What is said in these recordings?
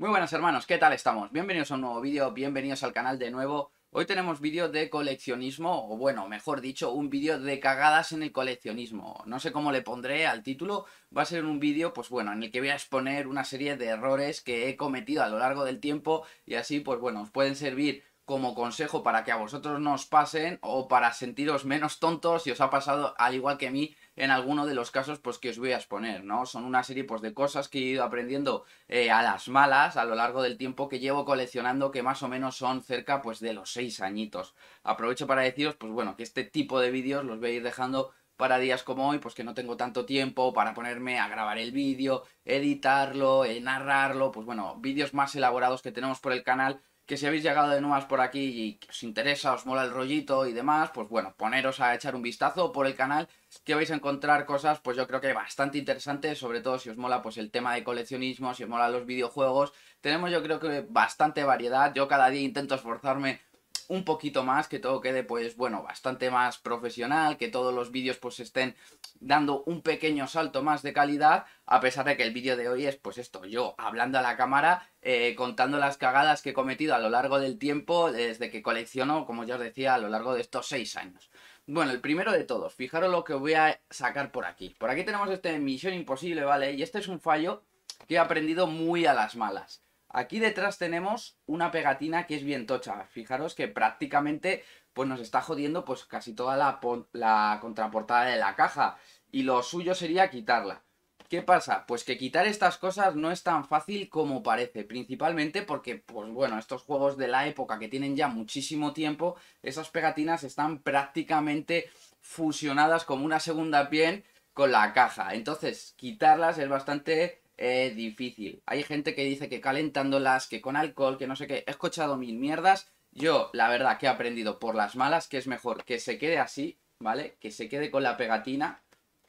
Muy buenas hermanos, ¿qué tal estamos? Bienvenidos a un nuevo vídeo, bienvenidos al canal de nuevo. Hoy tenemos vídeo de coleccionismo, o bueno, mejor dicho, un vídeo de cagadas en el coleccionismo. No sé cómo le pondré al título, va a ser un vídeo, pues bueno, en el que voy a exponer una serie de errores que he cometido a lo largo del tiempo y así, pues bueno, os pueden servir como consejo para que a vosotros no os pasen o para sentiros menos tontos si os ha pasado al igual que a mí en alguno de los casos pues, que os voy a exponer, ¿no? Son una serie pues, de cosas que he ido aprendiendo eh, a las malas a lo largo del tiempo que llevo coleccionando, que más o menos son cerca pues, de los seis añitos. Aprovecho para deciros, pues bueno, que este tipo de vídeos los voy a ir dejando para días como hoy, pues que no tengo tanto tiempo para ponerme a grabar el vídeo, editarlo, eh, narrarlo, pues bueno, vídeos más elaborados que tenemos por el canal que si habéis llegado de nuevas por aquí y os interesa, os mola el rollito y demás, pues bueno, poneros a echar un vistazo por el canal que vais a encontrar cosas, pues yo creo que bastante interesantes, sobre todo si os mola pues el tema de coleccionismo, si os mola los videojuegos, tenemos yo creo que bastante variedad, yo cada día intento esforzarme un poquito más, que todo quede pues bueno, bastante más profesional, que todos los vídeos pues estén dando un pequeño salto más de calidad, a pesar de que el vídeo de hoy es pues esto, yo hablando a la cámara, eh, contando las cagadas que he cometido a lo largo del tiempo, desde que colecciono, como ya os decía, a lo largo de estos seis años. Bueno, el primero de todos, fijaros lo que voy a sacar por aquí. Por aquí tenemos este Misión Imposible, ¿vale? Y este es un fallo que he aprendido muy a las malas. Aquí detrás tenemos una pegatina que es bien tocha. Fijaros que prácticamente pues nos está jodiendo pues casi toda la, contraportada de la caja. Y lo suyo sería quitarla. ¿Qué pasa? Pues que quitar estas cosas no es tan fácil como parece, principalmente porque, pues bueno, estos juegos de la época que tienen ya muchísimo tiempo, esas pegatinas están prácticamente fusionadas como una segunda piel con la caja. Entonces, quitarlas es bastante es difícil. Hay gente que dice que calentándolas, que con alcohol, que no sé qué. He escuchado mil mierdas. Yo, la verdad, que he aprendido por las malas que es mejor que se quede así, ¿vale? Que se quede con la pegatina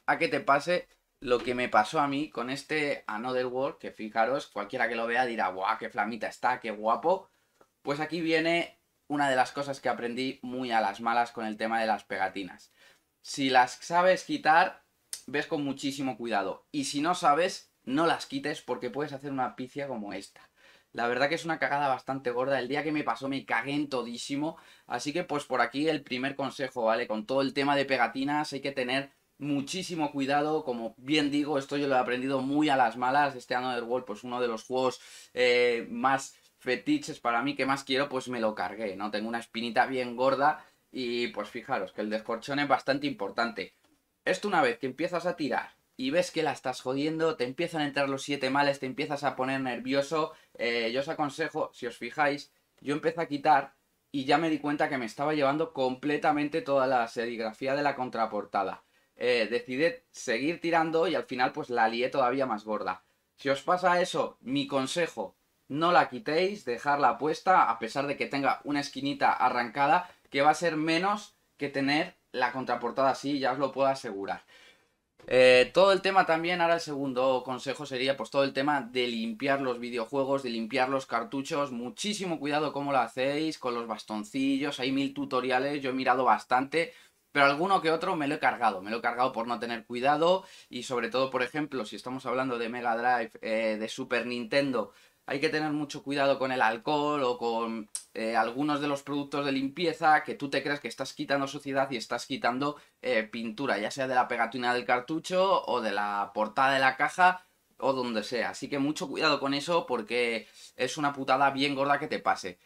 a que te pase lo que me pasó a mí con este Another World, que fijaros, cualquiera que lo vea dirá, guau, qué flamita está, qué guapo. Pues aquí viene una de las cosas que aprendí muy a las malas con el tema de las pegatinas. Si las sabes quitar, ves con muchísimo cuidado. Y si no sabes, no las quites porque puedes hacer una picia como esta. La verdad que es una cagada bastante gorda. El día que me pasó me cagué en todísimo. Así que pues por aquí el primer consejo, ¿vale? Con todo el tema de pegatinas hay que tener muchísimo cuidado. Como bien digo, esto yo lo he aprendido muy a las malas. Este año del World, pues uno de los juegos eh, más fetiches para mí que más quiero, pues me lo cargué, ¿no? Tengo una espinita bien gorda y pues fijaros que el descorchón es bastante importante. Esto una vez que empiezas a tirar y ves que la estás jodiendo, te empiezan a entrar los siete males, te empiezas a poner nervioso. Eh, yo os aconsejo, si os fijáis, yo empecé a quitar y ya me di cuenta que me estaba llevando completamente toda la serigrafía de la contraportada. Eh, decidí seguir tirando y al final pues la lié todavía más gorda. Si os pasa eso, mi consejo, no la quitéis, dejarla puesta a pesar de que tenga una esquinita arrancada, que va a ser menos que tener la contraportada así, ya os lo puedo asegurar. Eh, todo el tema también, ahora el segundo consejo sería pues todo el tema de limpiar los videojuegos, de limpiar los cartuchos, muchísimo cuidado cómo lo hacéis, con los bastoncillos, hay mil tutoriales, yo he mirado bastante, pero alguno que otro me lo he cargado, me lo he cargado por no tener cuidado y sobre todo, por ejemplo, si estamos hablando de Mega Drive, eh, de Super Nintendo, hay que tener mucho cuidado con el alcohol o con eh, algunos de los productos de limpieza que tú te crees que estás quitando suciedad y estás quitando eh, pintura, ya sea de la pegatina del cartucho o de la portada de la caja o donde sea. Así que mucho cuidado con eso porque es una putada bien gorda que te pase.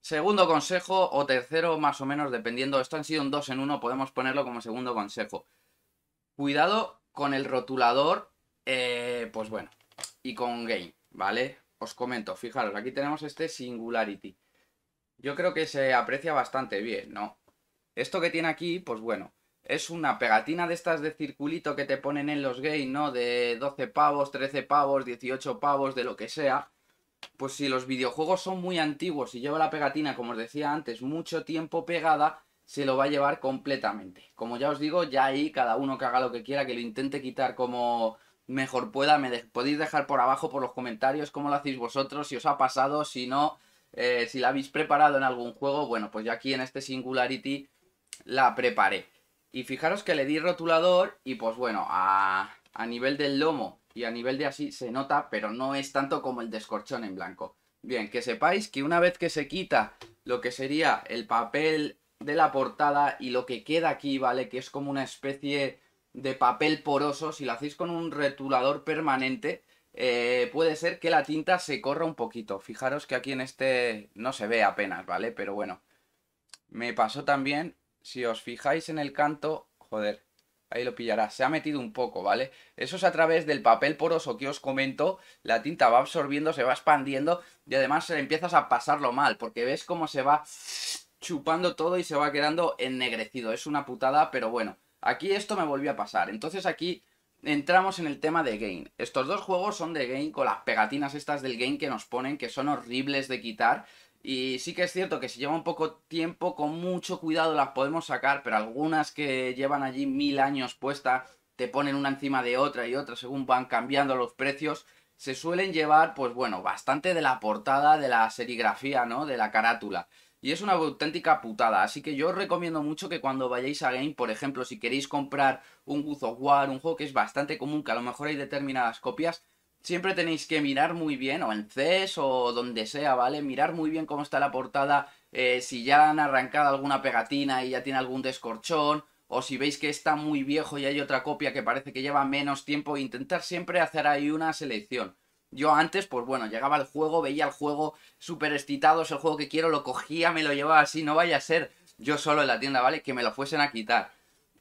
Segundo consejo o tercero más o menos, dependiendo, esto han sido un 2 en uno, podemos ponerlo como segundo consejo. Cuidado con el rotulador, eh, pues bueno, y con game, ¿vale? os comento, fijaros, aquí tenemos este Singularity. Yo creo que se aprecia bastante bien, ¿no? Esto que tiene aquí, pues bueno, es una pegatina de estas de circulito que te ponen en los games, ¿no? De 12 pavos, 13 pavos, 18 pavos, de lo que sea. Pues si los videojuegos son muy antiguos y lleva la pegatina, como os decía antes, mucho tiempo pegada, se lo va a llevar completamente. Como ya os digo, ya ahí cada uno que haga lo que quiera, que lo intente quitar como mejor pueda. Me podéis dejar por abajo, por los comentarios, cómo lo hacéis vosotros, si os ha pasado, si no, eh, si la habéis preparado en algún juego. Bueno, pues yo aquí en este Singularity la preparé. Y fijaros que le di rotulador y pues bueno, a, a nivel del lomo y a nivel de así se nota, pero no es tanto como el descorchón en blanco. Bien, que sepáis que una vez que se quita lo que sería el papel de la portada y lo que queda aquí, ¿vale? Que es como una especie de papel poroso, si lo hacéis con un retulador permanente, eh, puede ser que la tinta se corra un poquito. Fijaros que aquí en este no se ve apenas, ¿vale? Pero bueno, me pasó también, si os fijáis en el canto, joder, ahí lo pillará. se ha metido un poco, ¿vale? Eso es a través del papel poroso que os comento, la tinta va absorbiendo, se va expandiendo y además empiezas a pasarlo mal, porque ves cómo se va chupando todo y se va quedando ennegrecido. Es una putada, pero bueno, Aquí esto me volvió a pasar. Entonces aquí entramos en el tema de Game. Estos dos juegos son de Game con las pegatinas estas del Game que nos ponen, que son horribles de quitar. Y sí que es cierto que si lleva un poco tiempo, con mucho cuidado las podemos sacar, pero algunas que llevan allí mil años puesta, te ponen una encima de otra y otra según van cambiando los precios, se suelen llevar, pues bueno, bastante de la portada, de la serigrafía, ¿no? De la carátula. Y es una auténtica putada. Así que yo os recomiendo mucho que cuando vayáis a Game, por ejemplo, si queréis comprar un Guzo War, un juego que es bastante común, que a lo mejor hay determinadas copias, siempre tenéis que mirar muy bien, o en CES o donde sea, ¿vale? Mirar muy bien cómo está la portada, eh, si ya han arrancado alguna pegatina y ya tiene algún descorchón, o si veis que está muy viejo y hay otra copia que parece que lleva menos tiempo, intentar siempre hacer ahí una selección. Yo antes, pues bueno, llegaba al juego, veía el juego súper excitado, es el juego que quiero, lo cogía, me lo llevaba así, no vaya a ser yo solo en la tienda, ¿vale? Que me lo fuesen a quitar.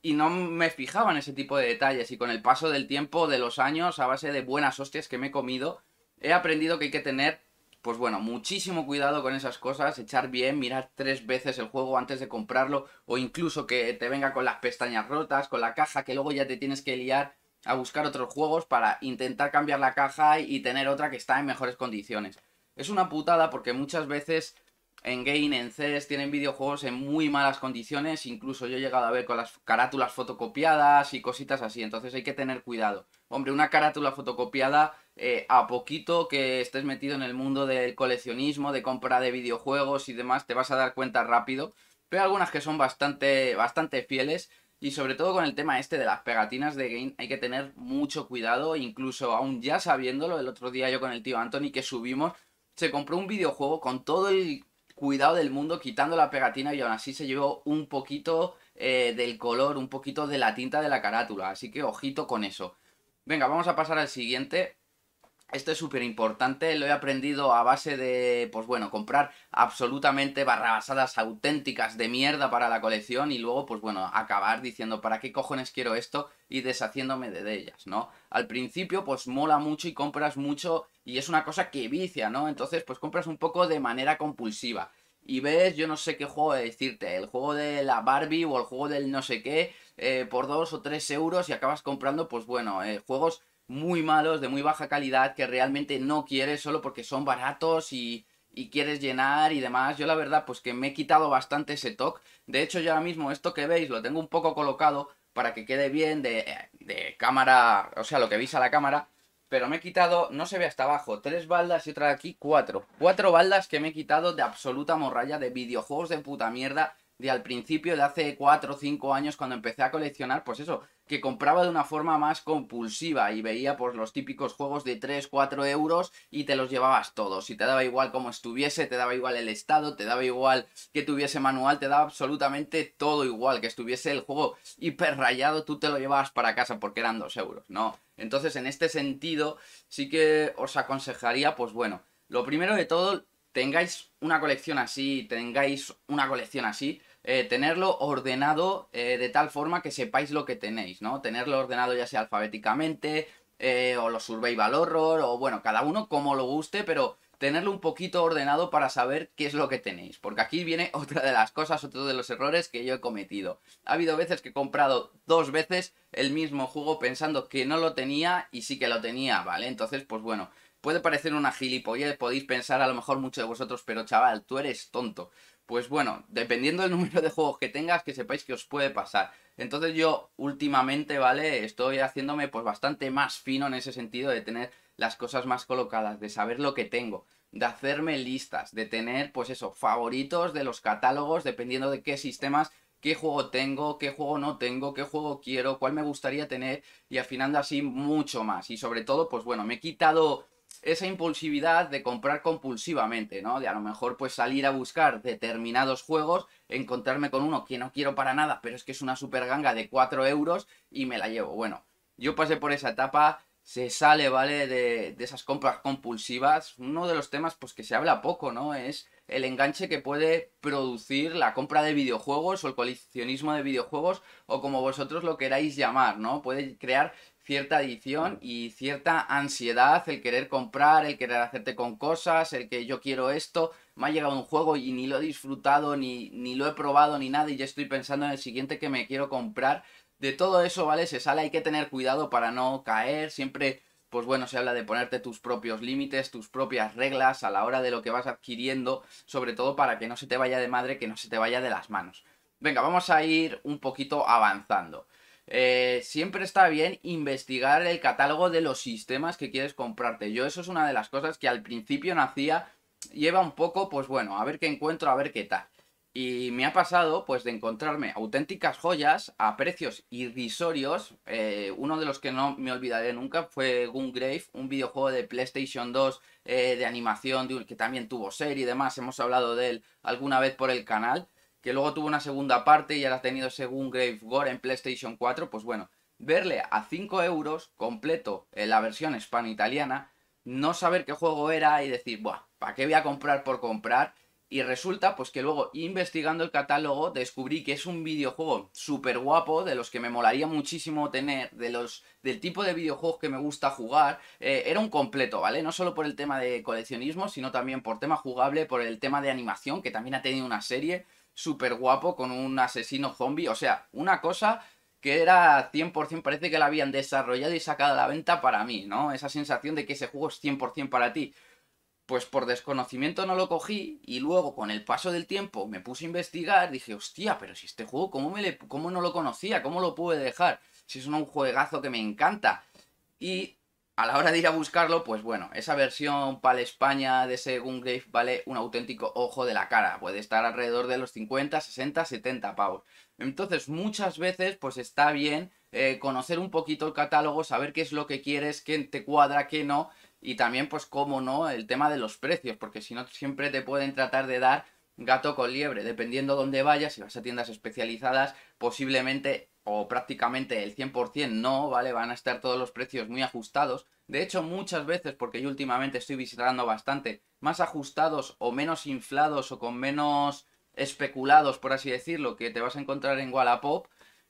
Y no me fijaba en ese tipo de detalles y con el paso del tiempo, de los años, a base de buenas hostias que me he comido, he aprendido que hay que tener, pues bueno, muchísimo cuidado con esas cosas, echar bien, mirar tres veces el juego antes de comprarlo o incluso que te venga con las pestañas rotas, con la caja que luego ya te tienes que liar a buscar otros juegos para intentar cambiar la caja y tener otra que está en mejores condiciones. Es una putada porque muchas veces en Game, en CES, tienen videojuegos en muy malas condiciones, incluso yo he llegado a ver con las carátulas fotocopiadas y cositas así, entonces hay que tener cuidado. Hombre, una carátula fotocopiada, eh, a poquito que estés metido en el mundo del coleccionismo, de compra de videojuegos y demás, te vas a dar cuenta rápido, pero algunas que son bastante, bastante fieles y sobre todo con el tema este de las pegatinas de Game hay que tener mucho cuidado, incluso aún ya sabiéndolo, el otro día yo con el tío Anthony que subimos, se compró un videojuego con todo el cuidado del mundo, quitando la pegatina y aún así se llevó un poquito eh, del color, un poquito de la tinta de la carátula, así que ojito con eso. Venga, vamos a pasar al siguiente, esto es súper importante, lo he aprendido a base de, pues bueno, comprar absolutamente barrabasadas auténticas de mierda para la colección y luego, pues bueno, acabar diciendo, ¿para qué cojones quiero esto? y deshaciéndome de ellas, ¿no? Al principio, pues mola mucho y compras mucho y es una cosa que vicia, ¿no? Entonces, pues compras un poco de manera compulsiva. Y ves, yo no sé qué juego decirte, el juego de la Barbie o el juego del no sé qué, eh, por dos o tres euros y acabas comprando, pues bueno, eh, juegos muy malos, de muy baja calidad, que realmente no quieres solo porque son baratos y, y quieres llenar y demás. Yo la verdad pues que me he quitado bastante ese toque. De hecho yo ahora mismo esto que veis lo tengo un poco colocado para que quede bien de, de cámara, o sea, lo que veis a la cámara. Pero me he quitado, no se ve hasta abajo, tres baldas y otra de aquí, cuatro. Cuatro baldas que me he quitado de absoluta morralla de videojuegos de puta mierda de al principio de hace 4 o 5 años cuando empecé a coleccionar, pues eso, que compraba de una forma más compulsiva y veía pues los típicos juegos de 3, 4 euros y te los llevabas todos y te daba igual cómo estuviese, te daba igual el estado, te daba igual que tuviese manual, te daba absolutamente todo igual, que estuviese el juego hiper rayado, tú te lo llevabas para casa porque eran 2 euros, ¿no? Entonces en este sentido sí que os aconsejaría pues bueno, lo primero de todo tengáis una colección así, tengáis una colección así, eh, tenerlo ordenado eh, de tal forma que sepáis lo que tenéis, ¿no? Tenerlo ordenado ya sea alfabéticamente, eh, o los survey horror, o bueno, cada uno como lo guste, pero tenerlo un poquito ordenado para saber qué es lo que tenéis. Porque aquí viene otra de las cosas, otro de los errores que yo he cometido. Ha habido veces que he comprado dos veces el mismo juego pensando que no lo tenía y sí que lo tenía, ¿vale? Entonces, pues bueno, puede parecer una gilipollez, podéis pensar a lo mejor muchos de vosotros, pero chaval, tú eres tonto. Pues bueno, dependiendo del número de juegos que tengas, que sepáis que os puede pasar. Entonces yo últimamente, ¿vale? Estoy haciéndome pues bastante más fino en ese sentido de tener las cosas más colocadas, de saber lo que tengo, de hacerme listas, de tener pues eso, favoritos de los catálogos, dependiendo de qué sistemas, qué juego tengo, qué juego no tengo, qué juego quiero, cuál me gustaría tener y afinando así mucho más. Y sobre todo, pues bueno, me he quitado esa impulsividad de comprar compulsivamente, ¿no? De a lo mejor pues salir a buscar determinados juegos, encontrarme con uno que no quiero para nada, pero es que es una super ganga de 4 euros y me la llevo. Bueno, yo pasé por esa etapa, se sale, ¿vale? De, esas compras compulsivas. Uno de los temas pues que se habla poco, ¿no? Es el enganche que puede producir la compra de videojuegos o el coleccionismo de videojuegos o como vosotros lo queráis llamar, ¿no? Puede crear cierta adicción y cierta ansiedad, el querer comprar, el querer hacerte con cosas, el que yo quiero esto, me ha llegado un juego y ni lo he disfrutado, ni, ni lo he probado, ni nada, y ya estoy pensando en el siguiente que me quiero comprar. De todo eso, ¿vale? Se sale, hay que tener cuidado para no caer, siempre, pues bueno, se habla de ponerte tus propios límites, tus propias reglas a la hora de lo que vas adquiriendo, sobre todo para que no se te vaya de madre, que no se te vaya de las manos. Venga, vamos a ir un poquito avanzando. Eh, siempre está bien investigar el catálogo de los sistemas que quieres comprarte. Yo eso es una de las cosas que al principio nacía, Lleva un poco, pues bueno, a ver qué encuentro, a ver qué tal. Y me ha pasado, pues, de encontrarme auténticas joyas a precios irrisorios. Eh, uno de los que no me olvidaré nunca fue Grave, un videojuego de PlayStation 2 eh, de animación, que también tuvo serie y demás. Hemos hablado de él alguna vez por el canal que luego tuvo una segunda parte y la ha tenido según Grave Gore en PlayStation 4, pues bueno, verle a 5 euros completo en la versión hispano-italiana, no saber qué juego era y decir, buah, ¿para qué voy a comprar por comprar? Y resulta pues que luego investigando el catálogo descubrí que es un videojuego súper guapo, de los que me molaría muchísimo tener, de los, del tipo de videojuegos que me gusta jugar. Eh, era un completo, ¿vale? No solo por el tema de coleccionismo, sino también por tema jugable, por el tema de animación, que también ha tenido una serie súper guapo con un asesino zombie. O sea, una cosa que era 100%, parece que la habían desarrollado y sacado a la venta para mí, ¿no? Esa sensación de que ese juego es 100% para ti. Pues por desconocimiento no lo cogí y luego con el paso del tiempo me puse a investigar, dije, hostia, pero si este juego, ¿cómo, me cómo no lo conocía? ¿Cómo lo pude dejar? Si es un juegazo que me encanta. Y a la hora de ir a buscarlo, pues bueno, esa versión para España de ese Gungrave vale un auténtico ojo de la cara. Puede estar alrededor de los 50, 60, 70 pavos. Entonces, muchas veces, pues está bien eh, conocer un poquito el catálogo, saber qué es lo que quieres, qué te cuadra, qué no. Y también, pues, cómo no, el tema de los precios, porque si no, siempre te pueden tratar de dar gato con liebre. Dependiendo dónde vayas, si vas a tiendas especializadas, posiblemente o prácticamente el 100% no, ¿vale? Van a estar todos los precios muy ajustados. De hecho, muchas veces, porque yo últimamente estoy visitando bastante, más ajustados o menos inflados o con menos especulados, por así decirlo, que te vas a encontrar en Wallapop,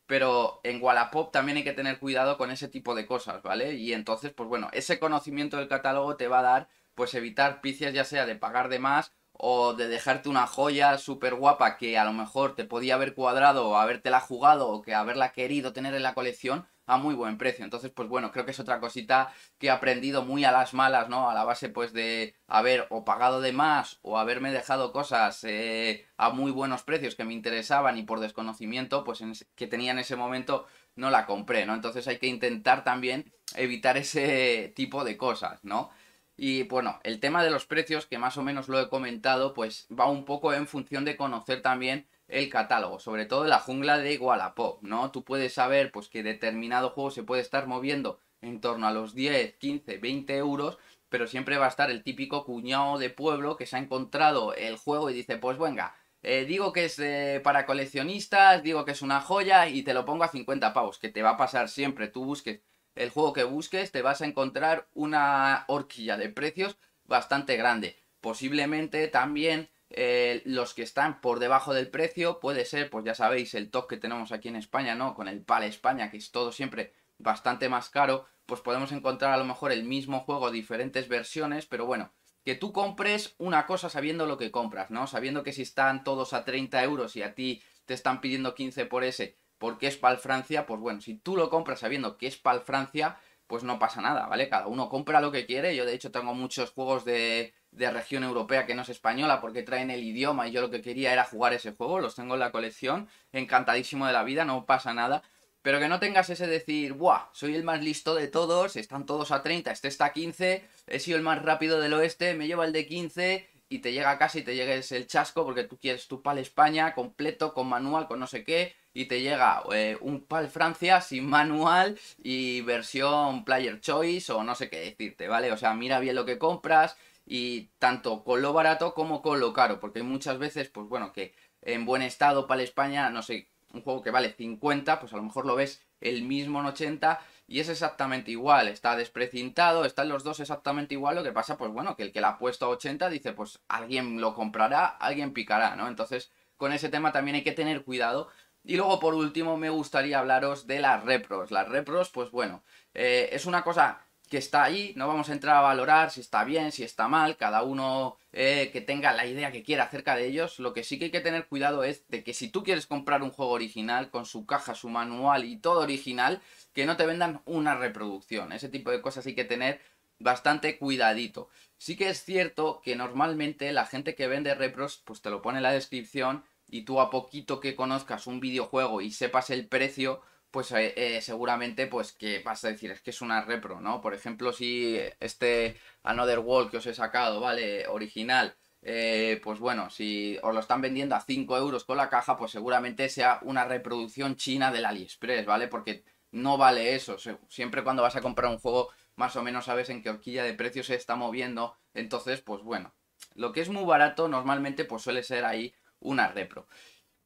pero en Wallapop también hay que tener cuidado con ese tipo de cosas, ¿vale? Y entonces, pues bueno, ese conocimiento del catálogo te va a dar, pues evitar picias ya sea de pagar de más o de dejarte una joya súper guapa que a lo mejor te podía haber cuadrado o habértela jugado o que haberla querido tener en la colección a muy buen precio. Entonces, pues bueno, creo que es otra cosita que he aprendido muy a las malas, ¿no? A la base pues de haber o pagado de más o haberme dejado cosas eh, a muy buenos precios que me interesaban y por desconocimiento pues que tenía en ese momento no la compré, ¿no? Entonces hay que intentar también evitar ese tipo de cosas, ¿no? Y bueno, el tema de los precios, que más o menos lo he comentado, pues va un poco en función de conocer también el catálogo, sobre todo la jungla de Wallapop, ¿no? Tú puedes saber pues que determinado juego se puede estar moviendo en torno a los 10, 15, 20 euros, pero siempre va a estar el típico cuñado de pueblo que se ha encontrado el juego y dice, pues venga, eh, digo que es eh, para coleccionistas, digo que es una joya y te lo pongo a 50 pavos, que te va a pasar siempre, tú busques el juego que busques, te vas a encontrar una horquilla de precios bastante grande. Posiblemente también eh, los que están por debajo del precio puede ser, pues ya sabéis, el top que tenemos aquí en España, ¿no? Con el PAL España, que es todo siempre bastante más caro, pues podemos encontrar a lo mejor el mismo juego, diferentes versiones, pero bueno, que tú compres una cosa sabiendo lo que compras, ¿no? Sabiendo que si están todos a 30 euros y a ti te están pidiendo 15 por ese, porque es PAL Francia, pues bueno, si tú lo compras sabiendo que es PAL Francia, pues no pasa nada, ¿vale? Cada uno compra lo que quiere. Yo de hecho tengo muchos juegos de, de región europea que no es española porque traen el idioma y yo lo que quería era jugar ese juego, los tengo en la colección, encantadísimo de la vida, no pasa nada. Pero que no tengas ese decir, ¡buah! Soy el más listo de todos, están todos a 30, este está a 15, he sido el más rápido del oeste, me lleva el de 15 y te llega casi, te llegues el chasco porque tú quieres tu pal España completo, con manual, con no sé qué, y te llega eh, un PAL Francia sin manual y versión Player Choice o no sé qué decirte, ¿vale? O sea, mira bien lo que compras y tanto con lo barato como con lo caro, porque hay muchas veces, pues bueno, que en buen estado PAL España, no sé, un juego que vale 50, pues a lo mejor lo ves el mismo en 80 y es exactamente igual, está desprecintado, están los dos exactamente igual, lo que pasa, pues bueno, que el que la ha puesto a 80 dice, pues alguien lo comprará, alguien picará, ¿no? Entonces, con ese tema también hay que tener cuidado y luego por último me gustaría hablaros de las repros. Las repros, pues bueno, eh, es una cosa que está ahí, no vamos a entrar a valorar si está bien, si está mal, cada uno eh, que tenga la idea que quiera acerca de ellos, lo que sí que hay que tener cuidado es de que si tú quieres comprar un juego original con su caja, su manual y todo original, que no te vendan una reproducción, ese tipo de cosas hay que tener bastante cuidadito. Sí que es cierto que normalmente la gente que vende repros, pues te lo pone en la descripción, y tú a poquito que conozcas un videojuego y sepas el precio, pues eh, eh, seguramente pues que vas a decir, es que es una repro, ¿no? Por ejemplo, si este Another World que os he sacado, ¿vale? Original, eh, pues bueno, si os lo están vendiendo a 5 euros con la caja, pues seguramente sea una reproducción china del AliExpress, ¿vale? Porque no vale eso. Siempre cuando vas a comprar un juego, más o menos sabes en qué horquilla de precio se está moviendo. Entonces, pues bueno, lo que es muy barato normalmente pues suele ser ahí una repro.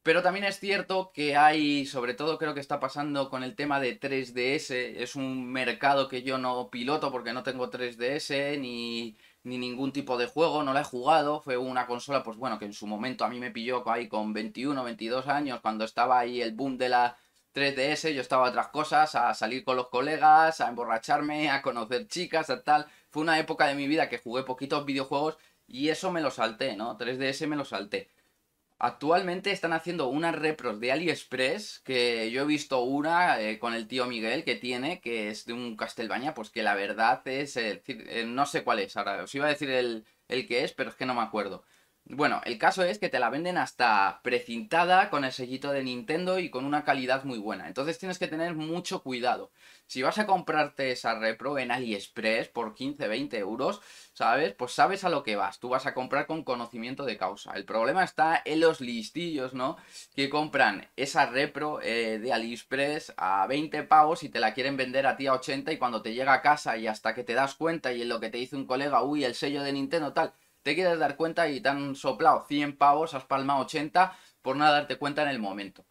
Pero también es cierto que hay, sobre todo creo que está pasando con el tema de 3DS, es un mercado que yo no piloto porque no tengo 3DS ni, ni ningún tipo de juego, no la he jugado, fue una consola pues bueno que en su momento a mí me pilló ahí con 21, 22 años, cuando estaba ahí el boom de la 3DS, yo estaba a otras cosas, a salir con los colegas, a emborracharme, a conocer chicas, a tal. Fue una época de mi vida que jugué poquitos videojuegos y eso me lo salté, ¿no? 3DS me lo salté. Actualmente están haciendo unas repros de AliExpress, que yo he visto una eh, con el tío Miguel que tiene, que es de un castelbaña, pues que la verdad es, eh, eh, no sé cuál es ahora, os iba a decir el, el que es, pero es que no me acuerdo. Bueno, el caso es que te la venden hasta precintada con el sellito de Nintendo y con una calidad muy buena. Entonces tienes que tener mucho cuidado. Si vas a comprarte esa repro en AliExpress por 15, 20 euros, ¿sabes? Pues sabes a lo que vas. Tú vas a comprar con conocimiento de causa. El problema está en los listillos, ¿no? Que compran esa repro eh, de AliExpress a 20 pavos y te la quieren vender a ti a 80 y cuando te llega a casa y hasta que te das cuenta y en lo que te dice un colega, uy, el sello de Nintendo tal te quieres dar cuenta y te han soplado 100 pavos, has palmado 80 por no darte cuenta en el momento.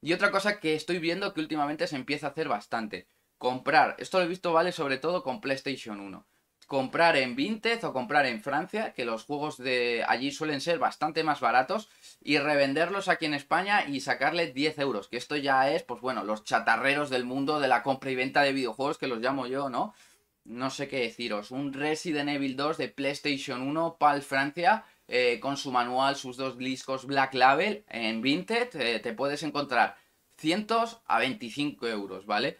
Y otra cosa que estoy viendo que últimamente se empieza a hacer bastante, comprar, esto lo he visto vale sobre todo con PlayStation 1, comprar en Vinted o comprar en Francia, que los juegos de allí suelen ser bastante más baratos, y revenderlos aquí en España y sacarle 10 euros, que esto ya es, pues bueno, los chatarreros del mundo de la compra y venta de videojuegos, que los llamo yo, ¿no? no sé qué deciros, un Resident Evil 2 de PlayStation 1, PAL Francia, eh, con su manual, sus dos discos Black Label en Vinted, eh, te puedes encontrar 100 a 25 euros, ¿vale?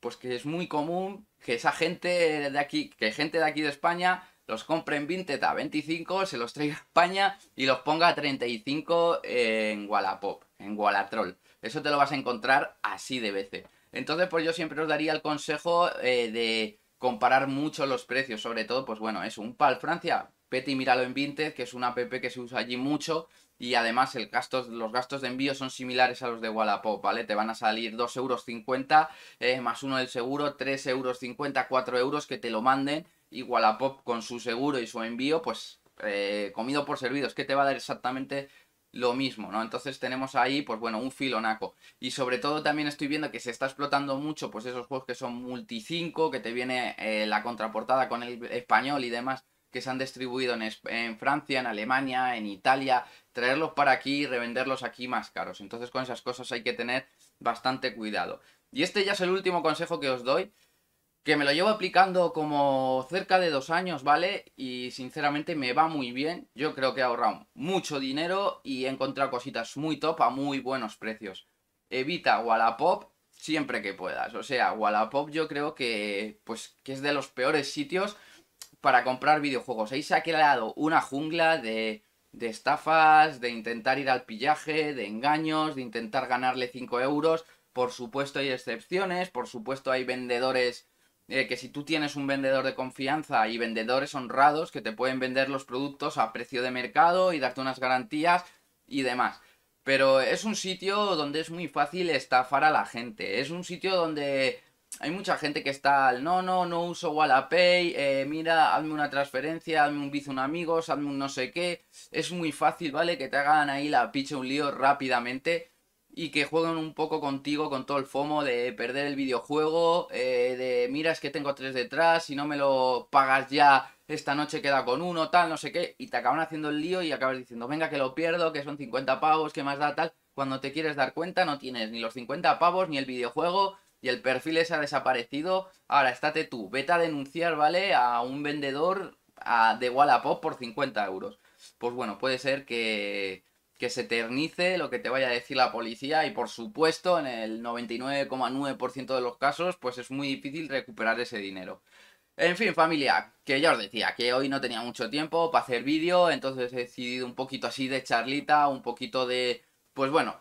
Pues que es muy común que esa gente de aquí, que gente de aquí de España los compre en Vinted a 25, se los traiga a España y los ponga a 35 en Wallapop, en Troll. Eso te lo vas a encontrar así de veces. Entonces, pues yo siempre os daría el consejo eh, de comparar mucho los precios, sobre todo, pues bueno, es un PAL Francia, Peti míralo en Vinted, que es una app que se usa allí mucho y además el los gastos de envío son similares a los de Wallapop, ¿vale? Te van a salir 2,50 euros eh, más uno del seguro, 3,50 euros, 4 euros que te lo manden y Wallapop con su seguro y su envío, pues eh, comido por servido, es que te va a dar exactamente lo mismo, ¿no? Entonces tenemos ahí, pues bueno, un filonaco. Y sobre todo también estoy viendo que se está explotando mucho, pues esos juegos que son multi 5, que te viene eh, la contraportada con el español y demás, que se han distribuido en, en, Francia, en Alemania, en Italia, traerlos para aquí y revenderlos aquí más caros. Entonces con esas cosas hay que tener bastante cuidado. Y este ya es el último consejo que os doy, que me lo llevo aplicando como cerca de dos años, ¿vale? Y sinceramente me va muy bien. Yo creo que he ahorrado mucho dinero y he encontrado cositas muy top a muy buenos precios. Evita Wallapop siempre que puedas. O sea, Wallapop yo creo que, pues, que es de los peores sitios para comprar videojuegos. Ahí se ha creado una jungla de, de estafas, de intentar ir al pillaje, de engaños, de intentar ganarle 5 euros. Por supuesto hay excepciones, por supuesto hay vendedores eh, que si tú tienes un vendedor de confianza y vendedores honrados que te pueden vender los productos a precio de mercado y darte unas garantías y demás. Pero es un sitio donde es muy fácil estafar a la gente. Es un sitio donde hay mucha gente que está al no, no, no uso Wallapay, eh, mira, hazme una transferencia, hazme un bizum amigos, hazme un no sé qué. Es muy fácil, ¿vale? Que te hagan ahí la pinche un lío rápidamente y que juegan un poco contigo con todo el FOMO de perder el videojuego, eh, de miras que tengo tres detrás, si no me lo pagas ya esta noche queda con uno, tal, no sé qué, y te acaban haciendo el lío y acabas diciendo, venga que lo pierdo, que son 50 pavos, que más da tal, cuando te quieres dar cuenta no tienes ni los 50 pavos, ni el videojuego, y el perfil ese ha desaparecido, ahora estate tú, vete a denunciar, ¿vale? A un vendedor a, de Wallapop por 50 euros. Pues bueno, puede ser que que se eternice lo que te vaya a decir la policía y por supuesto en el 99,9% de los casos pues es muy difícil recuperar ese dinero. En fin familia, que ya os decía que hoy no tenía mucho tiempo para hacer vídeo, entonces he decidido un poquito así de charlita, un poquito de... pues bueno,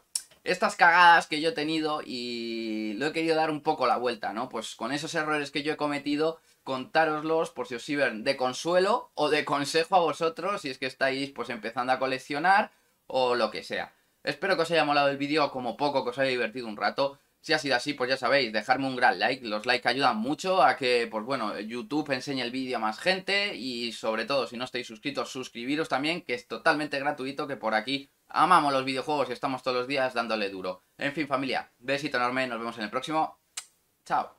estas cagadas que yo he tenido y lo he querido dar un poco la vuelta, ¿no? Pues con esos errores que yo he cometido, contároslos por si os sirven de consuelo o de consejo a vosotros si es que estáis pues empezando a coleccionar o lo que sea. Espero que os haya molado el vídeo, como poco que os haya divertido un rato. Si ha sido así, pues ya sabéis, dejarme un gran like. Los likes ayudan mucho a que, pues bueno, YouTube enseñe el vídeo a más gente. Y sobre todo, si no estáis suscritos, suscribiros también, que es totalmente gratuito, que por aquí amamos los videojuegos y estamos todos los días dándole duro. En fin, familia, besito enorme, nos vemos en el próximo. Chao.